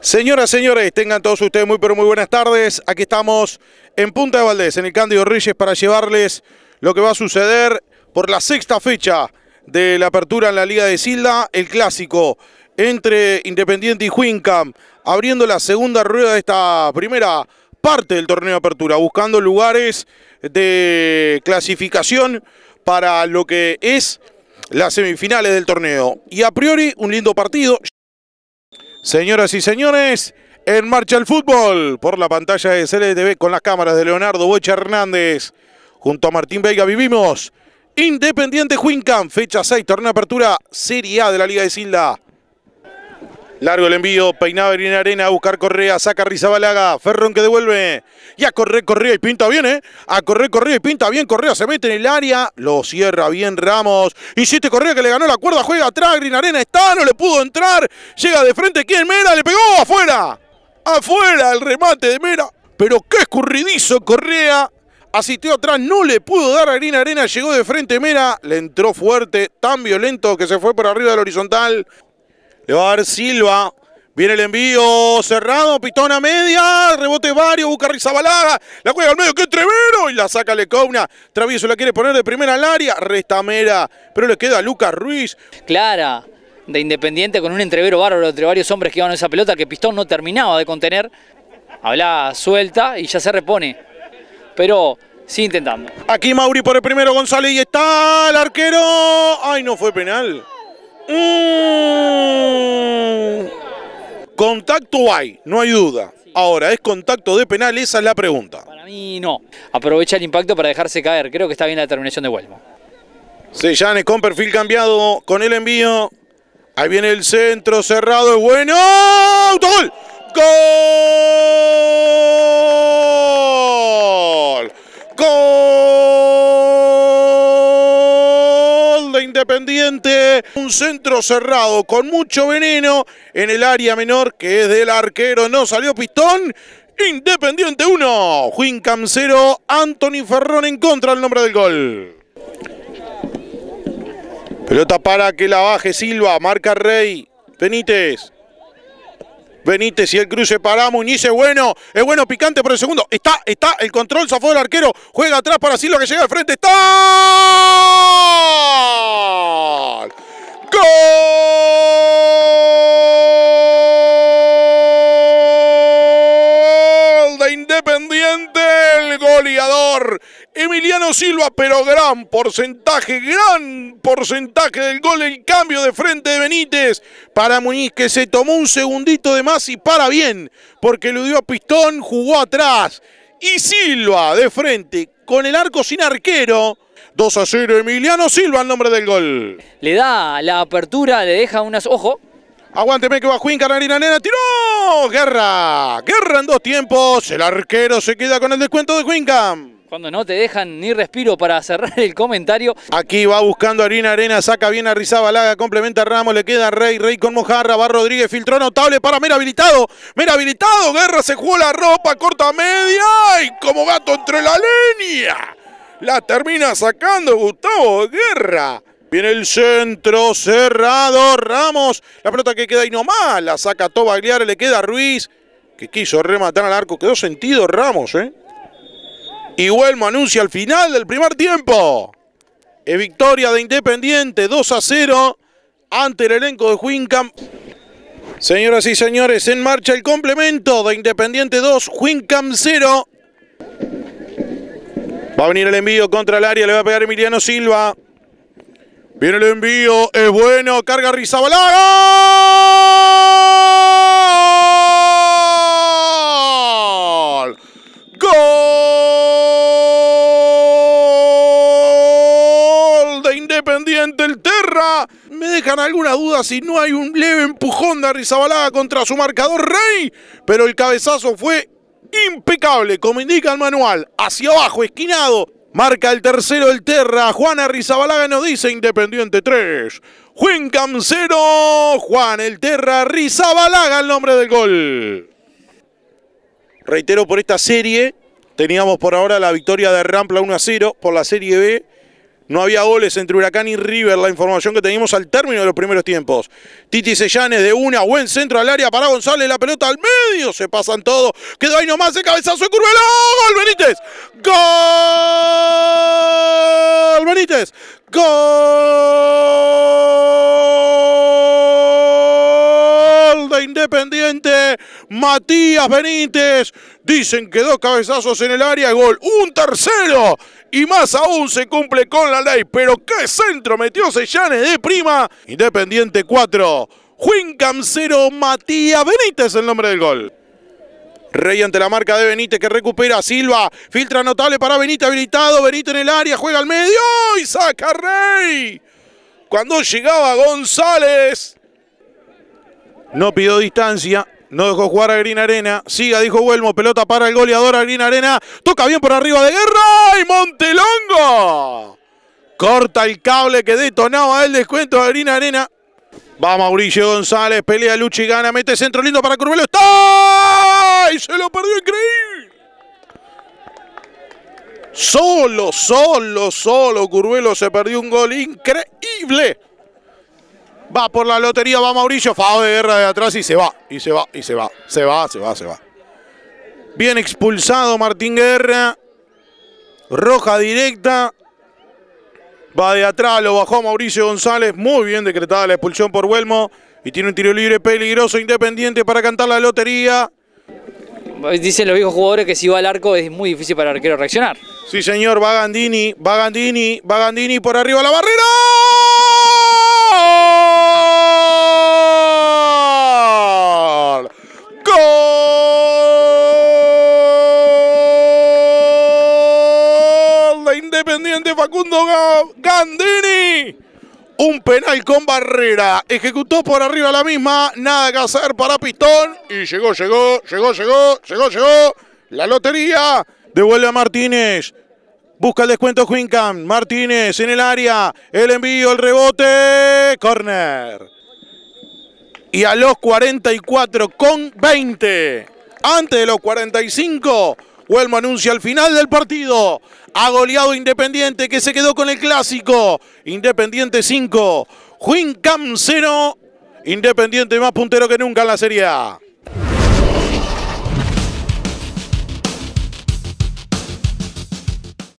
Señoras, señores, tengan todos ustedes muy pero muy buenas tardes. Aquí estamos en Punta de Valdés, en el Cándido Reyes, para llevarles lo que va a suceder por la sexta fecha de la apertura en la Liga de Silda, el clásico entre Independiente y Huincam, abriendo la segunda rueda de esta primera parte del torneo de apertura, buscando lugares de clasificación para lo que es las semifinales del torneo. Y a priori, un lindo partido, Señoras y señores, en marcha el fútbol por la pantalla de CLTV con las cámaras de Leonardo Bocha Hernández. Junto a Martín Vega vivimos Independiente Huincan, fecha 6, torneo de apertura Serie A de la Liga de Silda. Largo el envío, Peinado Green Arena a buscar Correa, saca Rizabalaga, Ferrón que devuelve. Y a correr, Correa y pinta bien, ¿eh? A correr, Correa y pinta bien, Correa se mete en el área, lo cierra bien Ramos. siete Correa que le ganó la cuerda, juega atrás, Green Arena está, no le pudo entrar. Llega de frente, ¿quién? Mera, le pegó afuera. Afuera el remate de Mera. Pero qué escurridizo Correa. Asistió atrás, no le pudo dar a Green Arena, llegó de frente Mera, le entró fuerte, tan violento que se fue por arriba del horizontal. Le Silva. Viene el envío cerrado, Pitona media, rebote Vario, busca Rizabalaga, la juega al medio, ¡qué entrevero! y la saca Lecauna. Travieso la quiere poner de primera al área, Restamera, pero le queda Lucas Ruiz. Clara, de Independiente, con un entrevero bárbaro entre varios hombres que iban a esa pelota que Pistón no terminaba de contener. Habla suelta y ya se repone, pero sigue intentando. Aquí Mauri por el primero, González, y está el arquero. ¡Ay, no fue penal! Mm. Contacto hay, no hay duda. Ahora, ¿es contacto de penal? Esa es la pregunta. Para mí no. Aprovecha el impacto para dejarse caer. Creo que está bien la determinación de Huelmo. Sellanes con perfil cambiado, con el envío. Ahí viene el centro cerrado, es bueno. ¡Gol! ¡Gol! Un centro cerrado con mucho veneno en el área menor que es del arquero. No salió Pistón. Independiente 1, Juin Camcero, Anthony Ferrón en contra el nombre del gol. Pelota para que la baje Silva, marca Rey, Benítez. Benítez y el cruce para Muñiz, es bueno, es bueno, picante por el segundo. Está, está, el control zafó del arquero, juega atrás para Silva que llega al frente, está... ¡Gol! De Independiente, el goleador. Emiliano Silva, pero gran porcentaje, gran porcentaje del gol, el cambio de frente de Benítez para Muñiz, que se tomó un segundito de más y para bien, porque lo dio a Pistón, jugó atrás. Y Silva de frente, con el arco sin arquero. 2 a 0, Emiliano Silva, el nombre del gol. Le da la apertura, le deja unas... Ojo, Aguánteme que va Juan Arina Nena. ¡Tiró! ¡Guerra! ¡Guerra en dos tiempos! El arquero se queda con el descuento de Wincam. Cuando no te dejan ni respiro para cerrar el comentario. Aquí va buscando Arina Arena, saca bien a Rizabalaga, complementa a Ramos, le queda Rey, Rey con Mojarra, va Rodríguez, filtró notable para Mera habilitado. Mera habilitado, Guerra se jugó la ropa, corta media y como gato entre la línea la termina sacando Gustavo Guerra. Viene el centro cerrado, Ramos. La pelota que queda ahí nomás, la saca Tobagliare, le queda Ruiz. Que quiso rematar al arco, quedó sentido Ramos, ¿eh? Y Huelmo anuncia el final del primer tiempo. Es victoria de Independiente, 2 a 0 ante el elenco de Huincam. Señoras y señores, en marcha el complemento de Independiente 2, Huincamp 0. Va a venir el envío contra el área, le va a pegar Emiliano Silva. Viene el envío, es bueno, carga Rizabalaga. ¡Gol! De Independiente el Terra. Me dejan alguna duda si no hay un leve empujón de Rizabalaga contra su marcador Rey. Pero el cabezazo fue impecable, como indica el manual, hacia abajo, esquinado, marca el tercero el Terra, Juana Rizabalaga nos dice Independiente 3, Juan Cancero, Juan el Terra, Rizabalaga el nombre del gol. Reitero por esta serie, teníamos por ahora la victoria de Rampla 1 a 0 por la Serie B, no había goles entre Huracán y River, la información que teníamos al término de los primeros tiempos. Titi Sellanes de una, buen centro al área para González, la pelota al medio, se pasan todos. Quedó ahí nomás el cabezazo de Curvelo. ¡Gol Benítez! ¡Gol Benítez! ¡Gol! Independiente. Matías Benítez. Dicen que dos cabezazos en el área, gol. Un tercero. Y más aún se cumple con la ley. Pero qué centro metió Sellanes de prima. Independiente 4. Juan Cancero, Matías Benítez el nombre del gol. Rey ante la marca de Benítez que recupera Silva. Filtra notable para Benítez habilitado. Benítez en el área, juega al medio y saca Rey. Cuando llegaba González no pidió distancia, no dejó jugar a Green Arena. Siga, dijo Huelmo. Pelota para el goleador a Green Arena. Toca bien por arriba de Guerra. ¡Y Montelongo! Corta el cable que detonaba el descuento a Green Arena. Va Mauricio González. Pelea Luchi. Gana. Mete centro lindo para Curvelo. ¡Está! Y se lo perdió increíble. Solo, solo, solo Curvelo se perdió un gol increíble. Va por la lotería, va Mauricio. Fado de guerra de atrás y se va. Y se va, y se va. Se va, se va, se va. Bien expulsado Martín Guerra. Roja directa. Va de atrás, lo bajó Mauricio González. Muy bien decretada la expulsión por Huelmo. Y tiene un tiro libre peligroso, independiente para cantar la lotería. Dicen los viejos jugadores que si va al arco es muy difícil para el arquero reaccionar. Sí, señor. Va Gandini, va Gandini, va Gandini por arriba la barrera. segundo Gandini. Un penal con barrera. Ejecutó por arriba la misma. Nada que hacer para Pistón. Y llegó, llegó, llegó, llegó, llegó, llegó. La lotería. Devuelve a Martínez. Busca el descuento Quincam. Martínez en el área. El envío, el rebote. Corner. Y a los 44 con 20. Antes de los 45, Huelmo anuncia el final del partido. Ha goleado Independiente que se quedó con el clásico. Independiente 5, Juin Cam 0. Independiente más puntero que nunca en la Serie